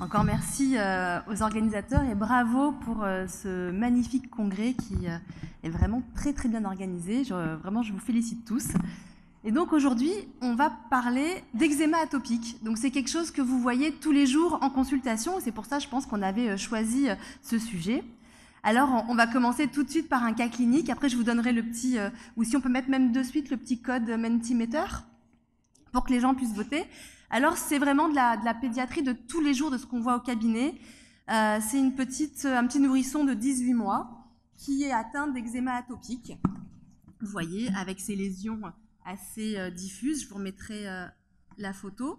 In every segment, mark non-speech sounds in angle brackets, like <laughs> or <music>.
Encore merci euh, aux organisateurs et bravo pour euh, ce magnifique congrès qui euh, est vraiment très très bien organisé. Je, vraiment, je vous félicite tous. Et donc aujourd'hui, on va parler d'eczéma atopique. Donc c'est quelque chose que vous voyez tous les jours en consultation. C'est pour ça, je pense qu'on avait choisi ce sujet. Alors, on va commencer tout de suite par un cas clinique. Après, je vous donnerai le petit, ou si on peut mettre même de suite le petit code Mentimeter pour que les gens puissent voter. Alors c'est vraiment de la, pédiatrie de tous les jours de ce qu'on voit au cabinet. Euh, c'est une petite, euh, un petit nourrisson de 18 mois qui est atteint d'eczéma atopique. Vous voyez, avec ses lésions assez euh, diffuses, je vous remettrai la photo.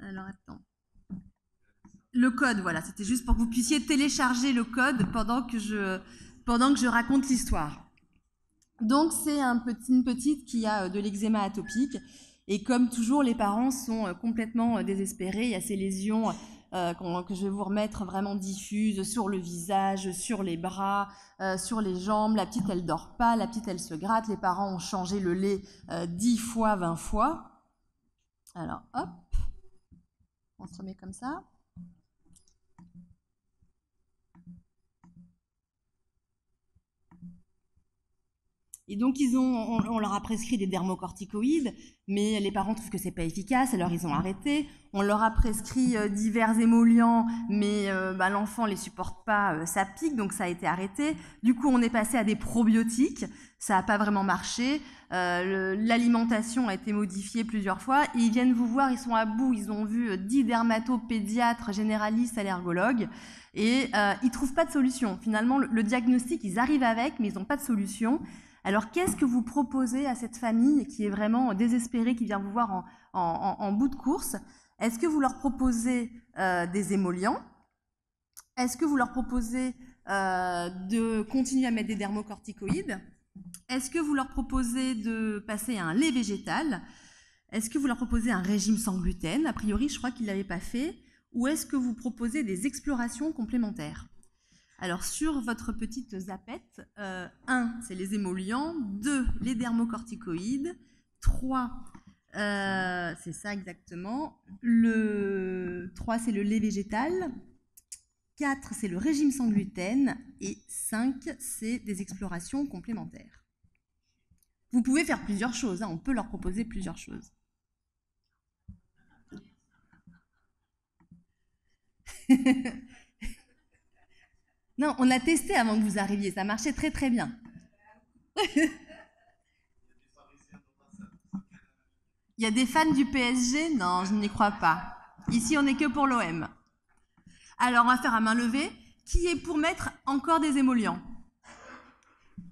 Alors attends. Le code, voilà, c'était juste pour que vous puissiez télécharger le code pendant pendant que je raconte l'histoire. Donc c'est une petite qui a euh, de l'eczéma atopique. Et comme toujours, les parents sont euh, complètement euh, désespérés. Il y a ces lésions que je vais vous remettre vraiment diffuses sur le visage, sur les bras, sur les jambes. La petite, elle dort pas, la petite, elle se gratte. Les parents ont changé le lait 10 fois, 20 fois. Alors, hop, on se remet comme ça. Et donc, ils ont, on, leur a prescrit des dermocorticoïdes, mais les parents trouvent que c'est pas efficace, alors ils ont arrêté. On leur a prescrit euh, divers émollients, mais l'enfant euh, bah, ne l'enfant les supporte pas, euh, ça pique, donc ça a été arrêté. Du coup, on est passé à des probiotiques, ça n'a pas vraiment marché. L'alimentation a été modifiée plusieurs fois. ils viennent vous voir, ils sont à bout, ils ont vu 10 dermatopédiatres, généralistes, allergologues, et ils trouvent pas de solution. Finalement, le, le diagnostic, ils arrivent avec, mais ils n'ont pas de solution. Alors qu'est-ce que vous proposez à cette famille qui est vraiment désespérée, qui vient vous voir en, bout de course Est-ce que vous leur proposez euh, des émollients Est-ce que vous leur proposez euh, de continuer à mettre des dermocorticoïdes Est-ce que vous leur proposez de passer à un lait végétal Est-ce que vous leur proposez un régime sans gluten A priori, je crois qu'ils ne l'avaient pas fait. Ou est-ce que vous proposez des explorations complémentaires alors sur votre petite zapette, 1 euh, c'est les émollients, 2 les dermocorticoïdes, 3 euh, c'est ça exactement. Le 3, c'est le lait végétal. 4, c'est le régime sans gluten. Et 5, c'est des explorations complémentaires. Vous pouvez faire plusieurs choses, hein, on peut leur proposer plusieurs choses. <laughs> Non, on a testé avant que vous arriviez, ça marchait très très bien. <laughs> Il y a des fans du PSG Non, je n'y crois pas. Ici, on n'est que pour l'OM. Alors, on va faire à main levée. Qui est pour mettre encore des émollients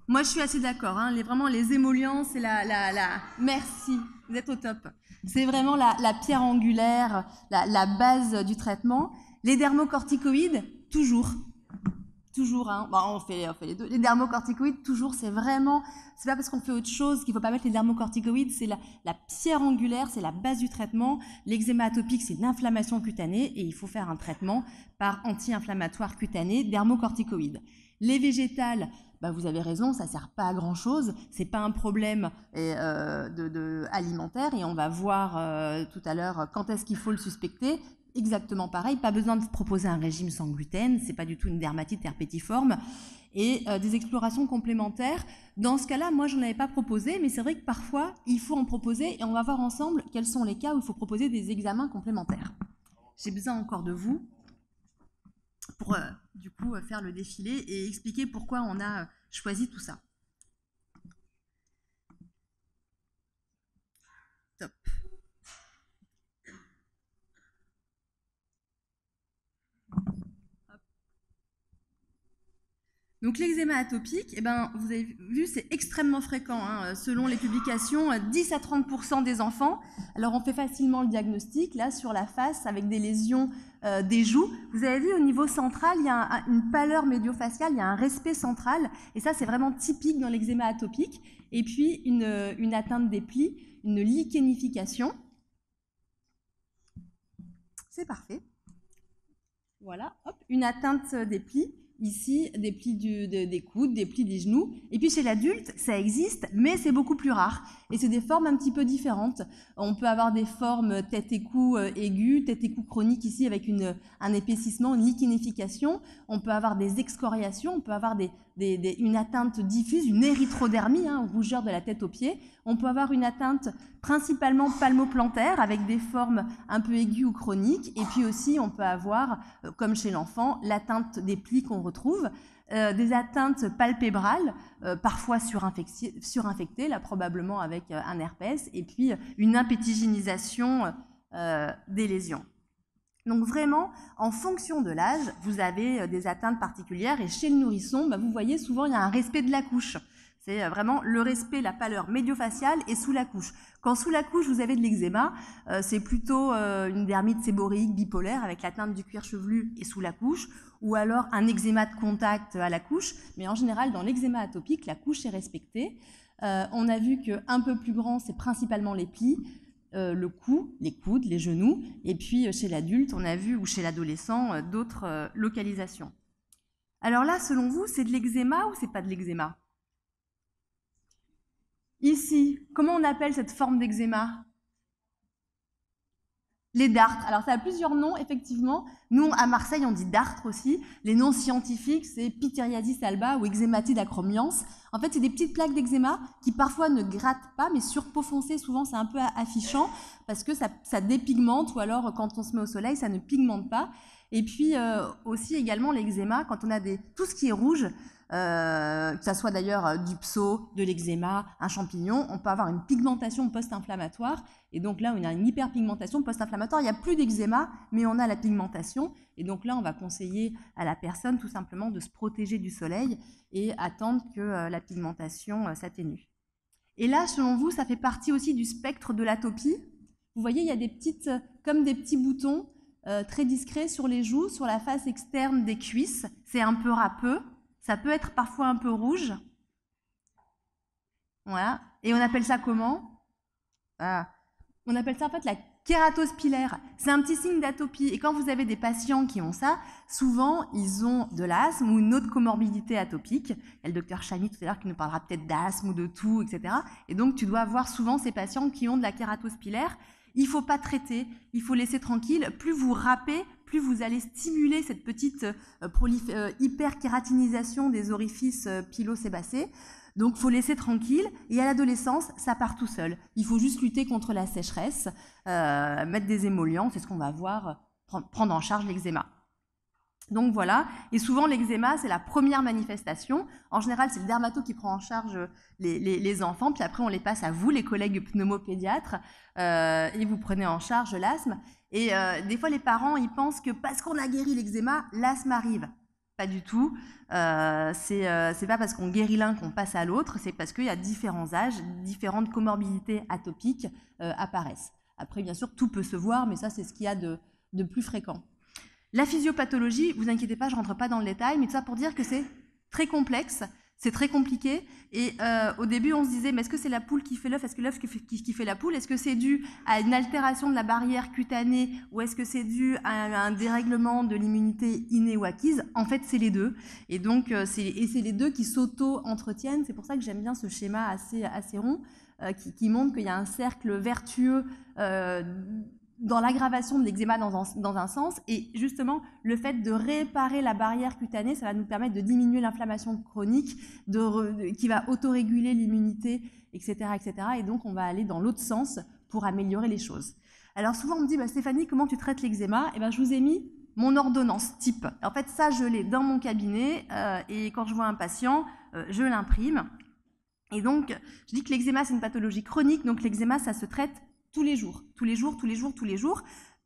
Moi, je suis assez d'accord. Hein. Les, vraiment, les émollients, c'est la, la, Merci, vous êtes au top. C'est vraiment la, pierre angulaire, la, la base du traitement. Les dermocorticoïdes, toujours toujours, hein, on, fait, les deux. Les dermocorticoïdes, toujours, c'est vraiment, c'est pas parce qu'on fait autre chose qu'il faut pas mettre les dermocorticoïdes, c'est la, pierre angulaire, c'est la base du traitement. L'eczéma atopique, c'est l'inflammation cutanée et il faut faire un traitement par anti-inflammatoire cutané, dermocorticoïde. Les végétales, bah vous avez raison, ça sert pas à grand chose, c'est pas un problème euh, alimentaire et on va voir euh, tout à l'heure quand est-ce qu'il faut le suspecter exactement pareil. Pas besoin de proposer un régime sans gluten, c'est pas du tout une dermatite herpétiforme. Et euh, des explorations complémentaires. Dans ce cas-là, moi, je n'en avais pas proposé, mais c'est vrai que parfois, il faut en proposer et on va voir ensemble quels sont les cas où il faut proposer des examens complémentaires. J'ai besoin encore de vous pour, euh, du coup, euh, faire le défilé et expliquer pourquoi on a choisi tout ça. Donc l'eczéma atopique, eh ben, vous avez vu, c'est extrêmement fréquent. Hein, selon les publications, 10 euh, à 30 des enfants. Alors on fait facilement le diagnostic, là, sur la face, avec des lésions euh, des joues. Vous avez vu, au niveau central, il y a une pâleur médio il y a un respect central. Et ça, c'est vraiment typique dans l'eczéma atopique. Et puis une, euh, atteinte des plis, une lichenification. C'est parfait. Voilà, hop, une atteinte des plis ici des plis du, des coudes, des plis des genoux. Et puis chez l'adulte, ça existe, mais c'est beaucoup plus rare. Et c'est des formes un petit peu différentes. On peut avoir des formes tête et cou euh, aiguë, tête et cou chronique ici avec une, un épaississement, une liquinification. On peut avoir des excoriations, on peut avoir des une atteinte diffuse, une érythrodermie, hein, rougeur de la tête aux pieds. On peut avoir une atteinte principalement palmoplantaire avec des formes un peu aiguës ou chroniques. Et puis aussi, on peut avoir, euh, comme chez l'enfant, l'atteinte des plis qu'on retrouve. Euh, des atteintes palpébrales, euh, parfois surinfectées, là probablement avec un herpès, et puis une impétigénisation des lésions. Donc vraiment, en fonction de l'âge, vous avez euh, des atteintes particulières et chez le nourrisson, bah, vous voyez souvent il y a un respect de la couche. C'est euh, vraiment le respect, la pâleur médiofaciale et sous la couche. Quand sous la couche, vous avez de l'eczéma, euh, c'est plutôt une dermite séborique bipolaire avec l'atteinte du cuir chevelu et sous la couche, ou alors un eczéma de contact à la couche. Mais en général, dans l'eczéma atopique, la couche est respectée. on a vu qu'un peu plus grand, c'est principalement les plis. Euh, le cou, les coudes, les genoux, et puis euh, chez l'adulte, on a vu, ou chez l'adolescent, euh, d'autres localisations. Alors là, selon vous, c'est de l'eczéma ou c'est pas de l'eczéma Ici, comment on appelle cette forme d'eczéma les dartres. Alors, ça a plusieurs noms, effectivement. Nous, à Marseille, on dit dartres aussi. Les noms scientifiques, c'est Pityriasis alba ou Eczématide acromians. En fait, c'est des petites plaques d'eczéma qui parfois ne grattent pas, mais sur peau foncée, souvent, c'est un peu affichant parce que ça, ça dépigmente ou alors, quand on se met au soleil, ça ne pigmente pas. Et puis euh, aussi également l'eczéma, quand on a des, tout ce qui est rouge, euh, que ça soit d'ailleurs euh, du pso, de l'eczéma, un champignon, on peut avoir une pigmentation post-inflammatoire. Et donc là, on a une hyperpigmentation post-inflammatoire. Il n'y a plus d'eczéma, mais on a la pigmentation. Et donc là, on va conseiller à la personne tout simplement de se protéger du soleil et attendre que la pigmentation s'atténue. Et là, selon vous, ça fait partie aussi du spectre de l'atopie. Vous voyez, il y a des petites, comme des petits boutons euh, très discret sur les joues, sur la face externe des cuisses. C'est un peu râpeux. Ça peut être parfois un peu rouge. Voilà. Et on appelle ça comment ah. On appelle ça en fait la kératose C'est un petit signe d'atopie. Et quand vous avez des patients qui ont ça, souvent ils ont de l'asthme ou une autre comorbidité atopique. Il y a le docteur Chani tout à l'heure qui nous parlera peut-être d'asthme ou de tout, etc. Et donc tu dois voir souvent ces patients qui ont de la kératose il faut pas traiter, il faut laisser tranquille. Plus vous râpez, plus vous allez stimuler cette petite euh, euh hyperkératinisation des orifices euh, pilo-sébacés. Donc, faut laisser tranquille. Et à l'adolescence, ça part tout seul. Il faut juste lutter contre la sécheresse, euh, mettre des émollients, c'est ce qu'on va voir, prendre en charge l'eczéma. Donc voilà, et souvent l'eczéma, c'est la première manifestation. En général, c'est le dermato qui prend en charge euh, les, enfants, puis après on les passe à vous, les collègues pneumopédiatres, euh, et vous prenez en charge l'asthme. Et euh, des fois, les parents, ils pensent que parce qu'on a guéri l'eczéma, l'asthme arrive. Pas du tout. Euh, c'est pas parce qu'on guérit l'un qu'on passe à l'autre, c'est parce qu'il y a différents âges, différentes comorbidités atopiques apparaissent. Après, bien sûr, tout peut se voir, mais ça, c'est ce qu'il y a de plus fréquent. La physiopathologie, vous inquiétez pas, je rentre pas dans le détail, mais tout ça pour dire que c'est très complexe, c'est très compliqué. Et euh, au début, on se disait, mais est-ce que c'est la poule qui fait l'œuf Est-ce que l'œuf qui, fait, la poule Est-ce que c'est dû à une altération de la barrière cutanée ou est-ce que c'est dû à un dérèglement de l'immunité innée ou acquise En fait, c'est les deux. Et donc, euh, c'est les deux qui s'auto-entretiennent. C'est pour ça que j'aime bien ce schéma assez, rond. Euh, qui, montre qu'il y a un cercle vertueux dans l'aggravation de l'eczéma dans, un sens, et justement le fait de réparer la barrière cutanée, ça va nous permettre de diminuer l'inflammation chronique, de qui va autoréguler l'immunité, etc., etc. Et donc on va aller dans l'autre sens pour améliorer les choses. Alors souvent on me dit, bah, Stéphanie, comment tu traites l'eczéma Eh ben, je vous ai mis mon ordonnance type. En fait, ça, je l'ai dans mon cabinet, euh, et quand je vois un patient, euh, je l'imprime. Et donc, je dis que l'eczéma, c'est une pathologie chronique, donc l'eczéma, ça se traite tous les jours, tous les jours, tous les jours, tous les jours.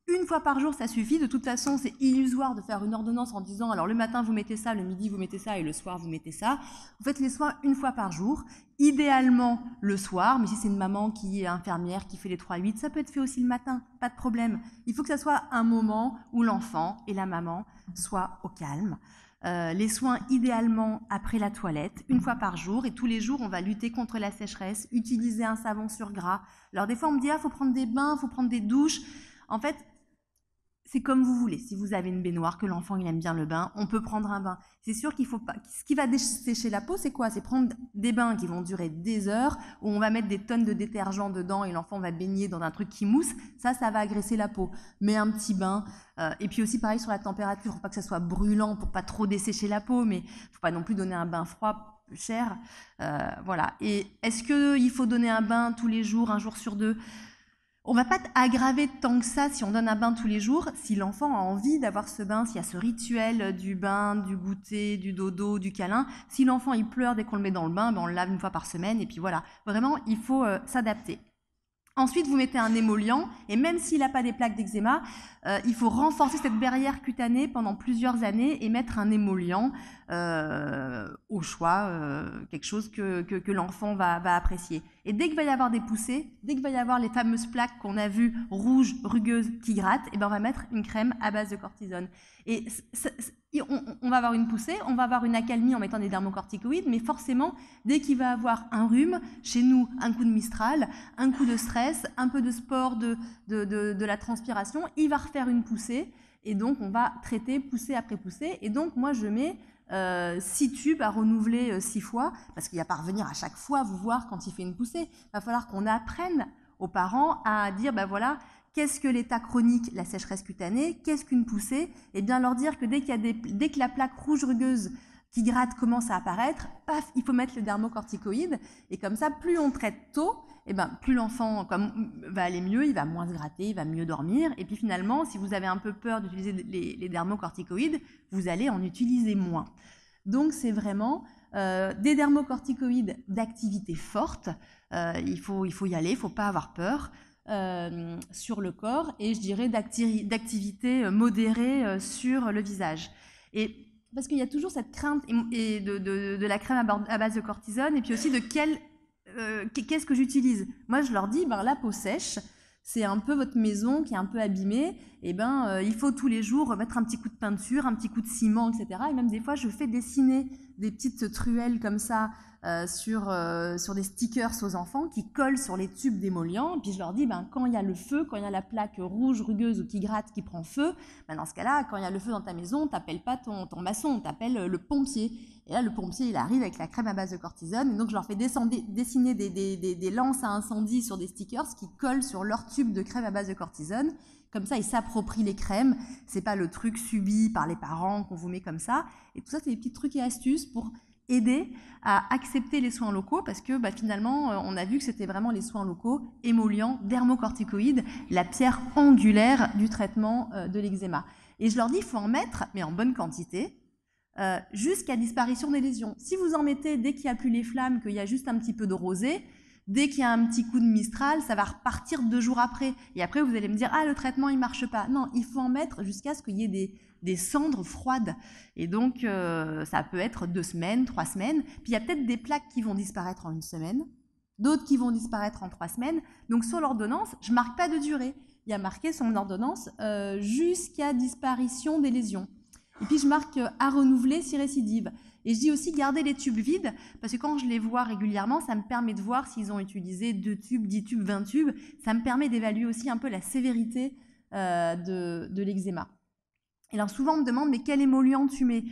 Une fois par jour, ça suffit. De toute façon, c'est illusoire de faire une ordonnance en disant alors le matin vous mettez ça, le midi vous mettez ça et le soir vous mettez ça. Vous faites les soins une fois par jour, idéalement le soir, mais si c'est une maman qui est infirmière qui fait les 3-8, ça peut être fait aussi le matin, pas de problème. Il faut que ça soit un moment où l'enfant et la maman soient au calme. Euh, les soins idéalement après la toilette, une fois par jour. Et tous les jours, on va lutter contre la sécheresse, utiliser un savon sur gras. Alors des fois, on me dit, ah, faut prendre des bains, faut prendre des douches. En fait, c'est comme vous voulez. Si vous avez une baignoire, que l'enfant il aime bien le bain, on peut prendre un bain. C'est sûr qu'il faut pas. Ce qui va dessécher la peau, c'est quoi C'est prendre des bains qui vont durer des heures, où on va mettre des tonnes de détergent dedans et l'enfant va baigner dans un truc qui mousse. Ça, ça va agresser la peau. Mais un petit bain. Euh, et puis aussi pareil sur la température, faut pas que ça soit brûlant pour pas trop dessécher la peau, mais faut pas non plus donner un bain froid cher. Euh, voilà. Et est-ce qu'il faut donner un bain tous les jours, un jour sur deux on va pas aggraver tant que ça si on donne un bain tous les jours, si l'enfant a envie d'avoir ce bain, s'il y a ce rituel du bain, du goûter, du dodo, du câlin. Si l'enfant il pleure dès qu'on le met dans le bain, ben, on le lave une fois par semaine et puis voilà. Vraiment, il faut euh, s'adapter. Ensuite, vous mettez un émollient et même s'il n'a pas des plaques d'eczéma, euh, il faut renforcer cette barrière cutanée pendant plusieurs années et mettre un émollient euh, au choix, quelque chose que, l'enfant va apprécier. Et dès qu'il va y avoir des poussées, dès qu'il va y avoir les fameuses plaques qu'on a vues rouges, rugueuses, qui grattent, et eh ben on va mettre une crème à base de cortisone. Et on, va avoir une poussée, on va avoir une accalmie en mettant des dermocorticoïdes, mais forcément, dès qu'il va avoir un rhume, chez nous, un coup de mistral, un coup de stress, un peu de sport, de, de, de la transpiration, il va refaire une poussée. Et donc, on va traiter poussée après poussée. Et donc, moi, je mets euh, six tubes à renouveler euh, 6 six fois, parce qu'il va pas revenir à chaque fois vous voir quand il fait une poussée. Il va falloir qu'on apprenne aux parents à dire, ben voilà, qu'est-ce que l'état chronique, la sécheresse cutanée, qu'est-ce qu'une poussée, et eh bien leur dire que dès, qu'il y a dès que la plaque rouge rugueuse qui gratte commence à apparaître, paf, il faut mettre le dermocorticoïde. Et comme ça, plus on traite tôt, et eh ben, plus l'enfant va aller mieux, il va moins se gratter, il va mieux dormir. Et puis finalement, si vous avez un peu peur d'utiliser les, dermocorticoïdes, vous allez en utiliser moins. Donc c'est vraiment euh, des dermocorticoïdes d'activité forte. Euh, il, faut, il faut y aller, il faut pas avoir peur. Euh, sur le corps et je dirais d'activité modérée sur le visage. Et parce qu'il y a toujours cette crainte et, de, la crème à base de cortisone, et puis aussi de quel, euh, qu'est-ce que j'utilise. Moi, je leur dis, ben, la peau sèche, c'est un peu votre maison qui est un peu abîmée, et ben euh, il faut tous les jours mettre un petit coup de peinture, un petit coup de ciment, etc. Et même des fois, je fais dessiner des petites truelles comme ça euh, sur, euh, sur des stickers aux enfants qui collent sur les tubes d'émollients. Puis je leur dis, ben, quand il y a le feu, quand il y a la plaque rouge, rugueuse ou qui gratte, qui prend feu, ben, dans ce cas-là, quand il y a le feu dans ta maison, t'appelles pas ton, ton maçon, t'appelles le pompier. Et là, le pompier, il arrive avec la crème à base de cortisone. Et donc, je leur fais dessiner des, des lances à incendie sur des stickers qui collent sur leur tube de crème à base de cortisone comme ça, ils s'approprient les crèmes. C'est pas le truc subi par les parents qu'on vous met comme ça. Et tout ça, c'est des petits trucs et astuces pour aider à accepter les soins locaux parce que bah, finalement, euh, on a vu que c'était vraiment les soins locaux, émollients, dermocorticoïdes, la pierre angulaire du traitement euh, de l'eczéma. Et je leur dis, il faut en mettre, mais en bonne quantité, euh, jusqu'à disparition des lésions. Si vous en mettez dès qu'il n'y a plus les flammes, qu'il y a juste un petit peu de rosée, Dès qu'il y a un petit coup de mistral, ça va repartir deux jours après. Et après, vous allez me dire, ah, le traitement, il marche pas. Non, il faut en mettre jusqu'à ce qu'il y ait des, cendres froides. Et donc, euh, ça peut être deux semaines, trois semaines. Puis il y a peut-être des plaques qui vont disparaître en une semaine, d'autres qui vont disparaître en trois semaines. Donc, sur l'ordonnance, je marque pas de durée. Il y a marqué sur l'ordonnance euh, jusqu'à disparition des lésions. Et puis, je marque euh, à renouveler si récidive. Et je dis aussi garder les tubes vides, parce que quand je les vois régulièrement, ça me permet de voir s'ils ont utilisé deux tubes, 10 tubes, 20 tubes. Ça me permet d'évaluer aussi un peu la sévérité euh, de, l'eczéma. Et alors souvent on me demande, mais quel émollient tu mets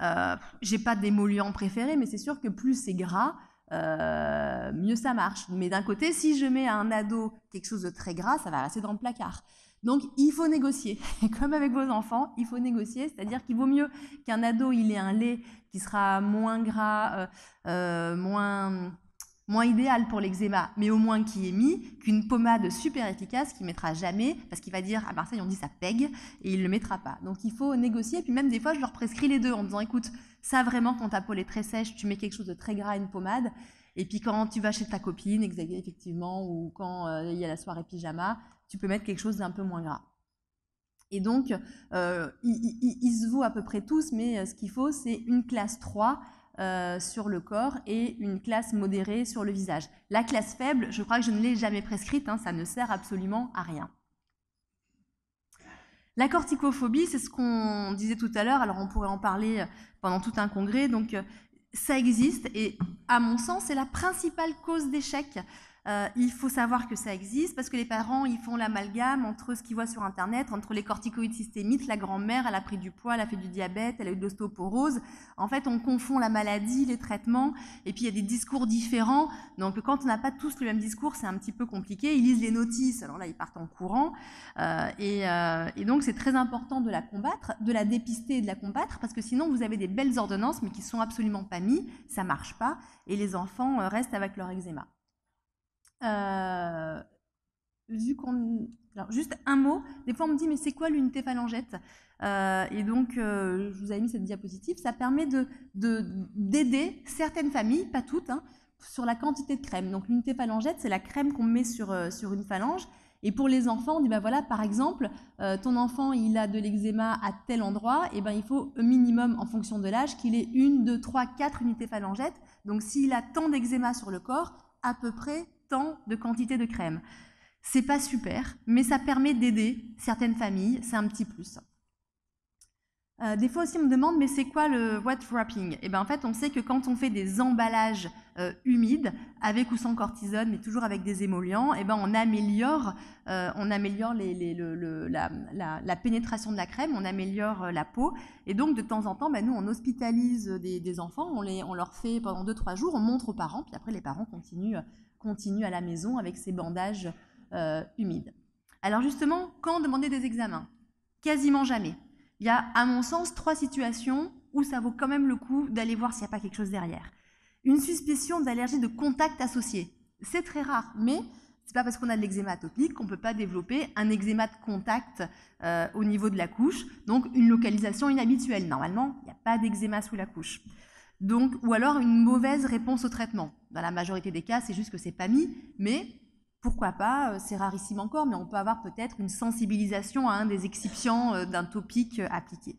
euh, J'ai pas d'émollient préféré, mais c'est sûr que plus c'est gras, euh, mieux ça marche. Mais d'un côté, si je mets à un ado quelque chose de très gras, ça va rester dans le placard. Donc, il faut négocier. <laughs> comme avec vos enfants, il faut négocier. C'est-à-dire qu'il vaut mieux qu'un ado, il ait un lait qui sera moins gras, euh, euh, moins, idéal pour l'eczéma, mais au moins qui est mis, qu'une pommade super efficace qu'il mettra jamais, parce qu'il va dire à Marseille, on dit ça pègue, et il ne le mettra pas. Donc, il faut négocier. Et puis, même des fois, je leur prescris les deux en disant, écoute, ça vraiment, quand ta peau est très sèche, tu mets quelque chose de très gras à une pommade. Et puis quand tu vas chez ta copine, effectivement, ou quand euh, il y a la soirée pyjama, tu peux mettre quelque chose d'un peu moins gras. Et donc, euh, ils, se vaut à peu près tous, mais euh, ce qu'il faut, c'est une classe 3 euh, sur le corps et une classe modérée sur le visage. La classe faible, je crois que je ne l'ai jamais prescrite, hein, ça ne sert absolument à rien. La corticophobie, c'est ce qu'on disait tout à l'heure, alors on pourrait en parler pendant tout un congrès, donc ça existe et à mon sens, c'est la principale cause d'échec euh, il faut savoir que ça existe parce que les parents, ils font l'amalgame entre ce qu'ils voient sur Internet, entre les corticoïdes systémiques, la grand-mère, elle a pris du poids, elle a fait du diabète, elle a eu de l'ostéoporose. En fait, on confond la maladie, les traitements, et puis il y a des discours différents. Donc, quand on n'a pas tous le même discours, c'est un petit peu compliqué. Ils lisent les notices, alors là, ils partent en courant. Euh, euh, et, donc, c'est très important de la combattre, de la dépister et de la combattre parce que sinon, vous avez des belles ordonnances, mais qui sont absolument pas mises, ça marche pas, et les enfants restent avec leur eczéma. Euh, vu qu'on... Alors, juste un mot. Des fois, on me dit, mais c'est quoi l'unité phalangette euh, Et donc, euh, je vous avais mis cette diapositive. Ça permet d'aider de, d'aider certaines familles, pas toutes, hein, sur la quantité de crème. Donc, l'unité phalangette, c'est la crème qu'on met sur, sur une phalange. Et pour les enfants, on dit, ben voilà, par exemple, ton enfant, il a de l'eczéma à tel endroit, et ben il faut un minimum, en fonction de l'âge, qu'il ait une, deux, trois, quatre unités phalangettes. Donc s'il a tant d'eczéma sur le corps, à peu près tant de quantité de crème. C'est pas super, mais ça permet d'aider certaines familles, c'est un petit plus. Euh, des fois aussi, on me demande, mais c'est quoi le wet wrapping Et eh bien, en fait, on sait que quand on fait des emballages euh, humides, avec ou sans cortisone, mais toujours avec des émollients, et eh ben on améliore, euh, on améliore la, pénétration de la crème, on améliore la peau. Et donc, de temps en temps, ben, nous, on hospitalise des, enfants, on, les, on leur fait pendant 2-3 jours, on montre aux parents, puis après, les parents continuent continue à la maison avec ses bandages euh, humides. Alors justement, quand demander des examens Quasiment jamais. Il y a, à mon sens, trois situations où ça vaut quand même le coup d'aller voir s'il n'y a pas quelque chose derrière. Une suspicion d'allergie de contact associée. C'est très rare, mais n'est pas parce qu'on a de l'eczéma atopique qu'on ne peut pas développer un eczéma de contact euh, au niveau de la couche, donc une localisation inhabituelle. Normalement, il n'y a pas d'eczéma sous la couche. Donc, ou alors une mauvaise réponse au traitement. Dans la majorité des cas, c'est juste que c'est pas mis, mais pourquoi pas, euh, c'est rarissime encore, mais on peut avoir peut-être une sensibilisation à un des excipients euh, d'un topic euh, appliqué.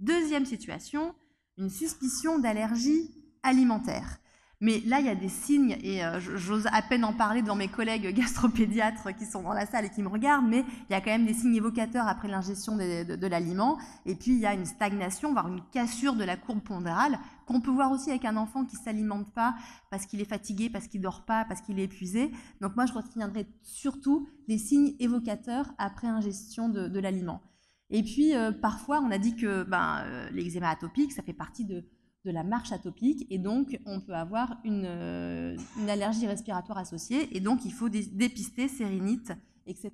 Deuxième situation, une suspicion d'allergie alimentaire. Mais là, il y a des signes, et euh, j'ose à peine en parler devant mes collègues gastropédiatres qui sont dans la salle et qui me regardent, mais il y a quand même des signes évocateurs après l'ingestion de, l'aliment. Et puis, il y a une stagnation, voire une cassure de la courbe pondérale, qu'on peut voir aussi avec un enfant qui s'alimente pas parce qu'il est fatigué, parce qu'il dort pas, parce qu'il est épuisé. Donc moi, je retiendrai surtout les signes évocateurs après ingestion de, l'aliment. Et puis, euh, parfois, on a dit que ben, euh, l'eczéma atopique, ça fait partie de, de la marche atopique et donc on peut avoir une, euh, allergie respiratoire associée et donc il faut dépister sérénite, etc.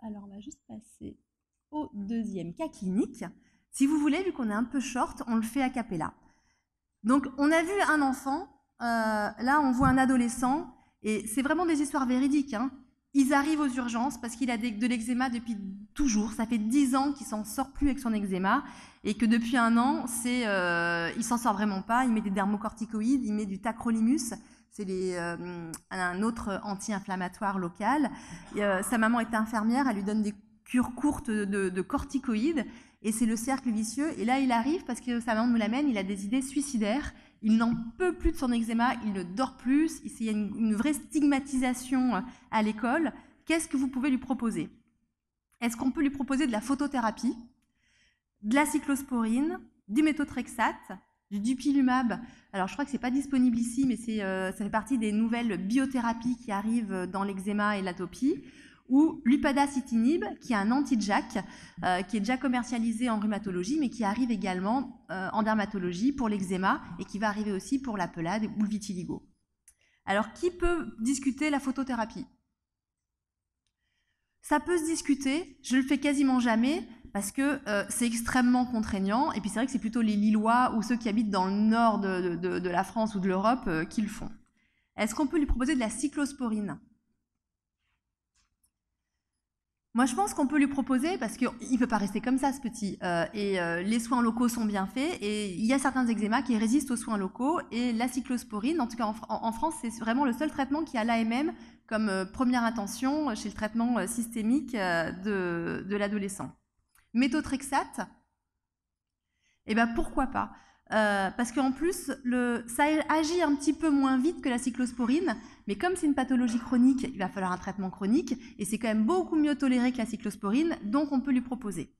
Alors on va juste passer au deuxième cas clinique. Si vous voulez, vu qu'on est un peu short, on le fait a cappella. Donc on a vu un enfant, euh, là on voit un adolescent, et c'est vraiment des histoires véridiques. Hein. Ils arrivent aux urgences parce qu'il a de l'eczéma depuis toujours. Ça fait dix ans qu'il s'en sort plus avec son eczéma et que depuis un an, c'est, euh, il s'en sort vraiment pas. Il met des dermocorticoïdes, il met du tacrolimus, c'est euh, un autre anti-inflammatoire local. Euh, sa maman est infirmière, elle lui donne des cures courtes de, de corticoïdes et c'est le cercle vicieux. Et là, il arrive parce que sa maman nous l'amène, il a des idées suicidaires il n'en peut plus de son eczéma, il ne dort plus, il y a une, vraie stigmatisation euh, à l'école. Qu'est-ce que vous pouvez lui proposer Est-ce qu'on peut lui proposer de la photothérapie, de la cyclosporine, du méthotrexate, du dupilumab. Alors je crois que ce n'est pas disponible ici, mais euh, ça fait partie des nouvelles biothérapies qui arrivent euh, dans l'eczéma et l'atopie ou l'upadacitinib, qui est un anti jack euh, qui est déjà commercialisé en rhumatologie, mais qui arrive également euh, en dermatologie pour l'eczéma et qui va arriver aussi pour la pelade ou le vitiligo. Alors, qui peut discuter la photothérapie Ça peut se discuter, je le fais quasiment jamais, parce que euh, c'est extrêmement contraignant, et puis c'est vrai que c'est plutôt les Lillois ou ceux qui habitent dans le nord de la France ou de l'Europe qui le font. Est-ce qu'on peut lui proposer de la cyclosporine moi, je pense qu'on peut lui proposer parce qu'il ne peut pas rester comme ça, ce petit. Euh, et euh, les soins locaux sont bien faits. Et il y a certains eczémas qui résistent aux soins locaux. Et la cyclosporine, en tout cas en, France, c'est vraiment le seul traitement qui a l'AMM comme euh, première intention chez le traitement systémique de, l'adolescent. Méthotrexate, eh ben pourquoi pas euh, parce qu'en plus, le, ça agit un petit peu moins vite que la cyclosporine, mais comme c'est une pathologie chronique, il va falloir un traitement chronique, et c'est quand même beaucoup mieux toléré que la cyclosporine, donc on peut lui proposer.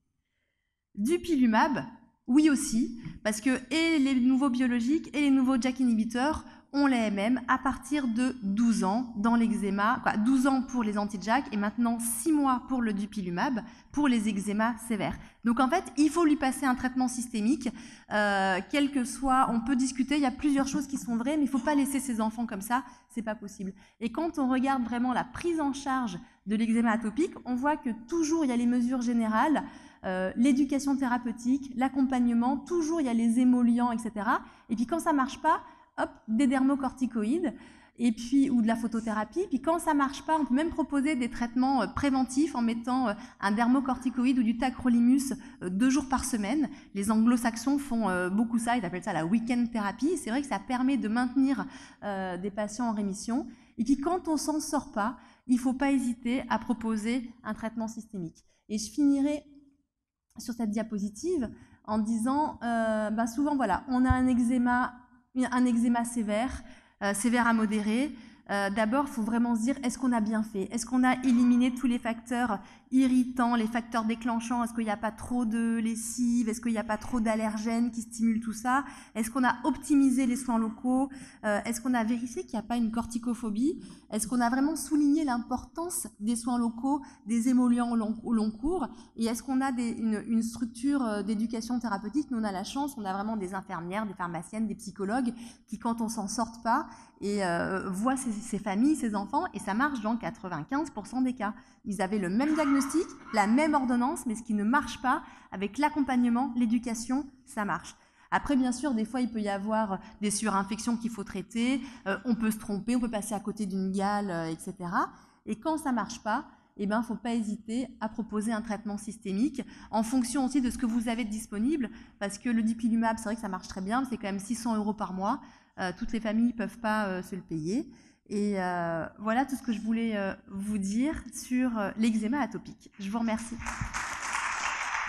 Du pilumab, oui aussi, parce que et les nouveaux biologiques et les nouveaux JAK inhibiteurs ont les MM à partir de 12 ans dans l'eczéma, 12 ans pour les anti-JAK et maintenant 6 mois pour le dupilumab pour les eczémas sévères. Donc en fait, il faut lui passer un traitement systémique, euh, quel que soit, on peut discuter, il y a plusieurs choses qui sont vraies, mais il ne faut pas laisser ses enfants comme ça, c'est pas possible. Et quand on regarde vraiment la prise en charge de l'eczéma atopique, on voit que toujours il y a les mesures générales, euh, l'éducation thérapeutique, l'accompagnement, toujours il y a les émollients, etc. Et puis quand ça marche pas, hop, des dermocorticoïdes et puis ou de la photothérapie. Puis quand ça marche pas, on peut même proposer des traitements euh, préventifs en mettant euh, un dermocorticoïde ou du tacrolimus deux jours par semaine. Les anglo-saxons font beaucoup ça, ils appellent ça la week-end thérapie. C'est vrai que ça permet de maintenir des patients en rémission. Et puis quand on s'en sort pas, il faut pas hésiter à proposer un traitement systémique. Et je finirai sur cette diapositive en disant euh, ben souvent voilà on a un eczéma un eczéma sévère euh, sévère à modéré euh, D'abord, il faut vraiment se dire, est-ce qu'on a bien fait Est-ce qu'on a éliminé tous les facteurs irritants, les facteurs déclenchants, est-ce qu'il n'y a pas trop de lessive, est-ce qu'il n'y a pas trop d'allergènes qui stimulent tout ça, est-ce qu'on a optimisé les soins locaux, euh, est-ce qu'on a vérifié qu'il n'y a pas une corticophobie, est-ce qu'on a vraiment souligné l'importance des soins locaux, des émollients au long, long cours, et est-ce qu'on a une, structure euh, d'éducation thérapeutique, nous on a la chance, on a vraiment des infirmières, des pharmaciennes, des psychologues qui quand on s'en sort pas, et euh, voient ces familles, ces enfants, et ça marche dans 95% des cas. Ils avaient le même diagnostic la même ordonnance, mais ce qui ne marche pas, avec l'accompagnement, l'éducation, ça marche. Après, bien sûr, des fois, il peut y avoir des surinfections qu'il faut traiter, euh, on peut se tromper, on peut passer à côté d'une gale, euh, etc. Et quand ça marche pas, eh ben, faut pas hésiter à proposer un traitement systémique en fonction aussi de ce que vous avez disponible, parce que le dipilumab, c'est vrai que ça marche très bien, c'est quand même 600 euros par mois. Euh, toutes les familles ne peuvent pas se le payer. Et euh, voilà tout ce que je voulais euh, vous dire sur euh, l'eczéma atopique. Je vous remercie.